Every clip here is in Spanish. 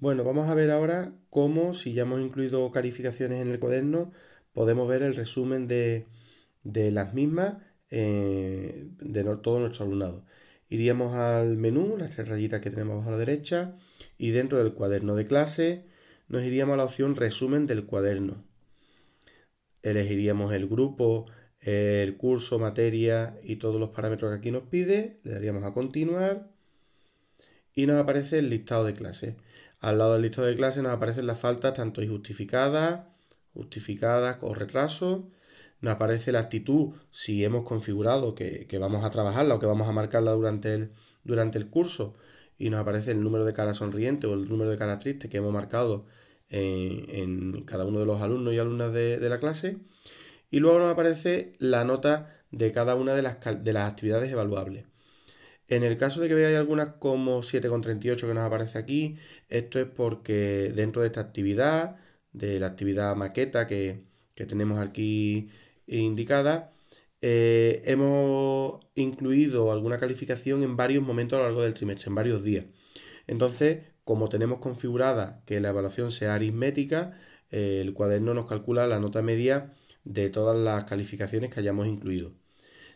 Bueno, vamos a ver ahora cómo, si ya hemos incluido calificaciones en el cuaderno, podemos ver el resumen de, las mismas eh, de todos todo nuestro alumnado. Iríamos al menú, las tres rayitas que tenemos a la derecha, y dentro del cuaderno de clase nos iríamos a la opción resumen del cuaderno. Elegiríamos el grupo, el curso, materia y todos los parámetros que aquí nos pide. Le daríamos a continuar y nos aparece el listado de clases. Al lado del listo de clases nos aparecen las faltas tanto injustificadas, justificadas o retrasos. Nos aparece la actitud si hemos configurado que, vamos a trabajarla o que vamos a marcarla durante el, durante el curso. Y nos aparece el número de cara sonriente o el número de cara triste que hemos marcado en, cada uno de los alumnos y alumnas de, de, la clase. Y luego nos aparece la nota de cada una de las, de las actividades evaluables. En el caso de que veáis algunas como 7,38 que nos aparece aquí, esto es porque dentro de esta actividad, de la actividad maqueta que, tenemos aquí indicada, eh, hemos incluido alguna calificación en varios momentos a lo largo del trimestre, en varios días. Entonces, como tenemos configurada que la evaluación sea aritmética, eh, el cuaderno nos calcula la nota media de todas las calificaciones que hayamos incluido.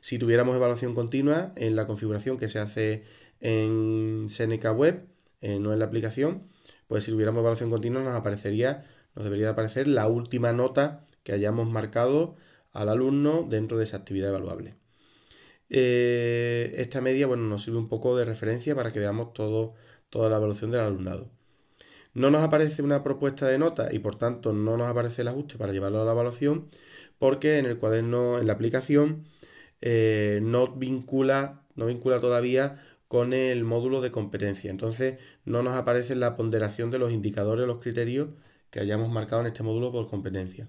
Si tuviéramos evaluación continua en la configuración que se hace en Seneca Web, eh, no en la aplicación, pues si tuviéramos evaluación continua nos aparecería, nos debería aparecer la última nota que hayamos marcado al alumno dentro de esa actividad evaluable. Eh, esta media, bueno, nos sirve un poco de referencia para que veamos todo, toda la evaluación del alumnado. No nos aparece una propuesta de nota y por tanto no nos aparece el ajuste para llevarlo a la evaluación porque en el cuaderno, en la aplicación, eh, no, vincula, no vincula todavía con el módulo de competencia. Entonces no nos aparece la ponderación de los indicadores, los criterios que hayamos marcado en este módulo por competencia.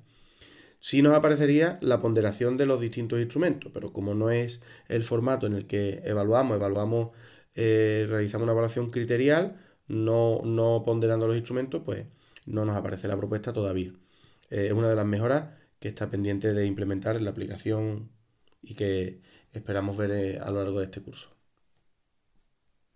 Sí nos aparecería la ponderación de los distintos instrumentos, pero como no es el formato en el que evaluamos, evaluamos, eh, realizamos una evaluación criterial, no, no ponderando los instrumentos, pues no nos aparece la propuesta todavía. Eh, es una de las mejoras que está pendiente de implementar en la aplicación y que esperamos ver eh, a lo largo de este curso.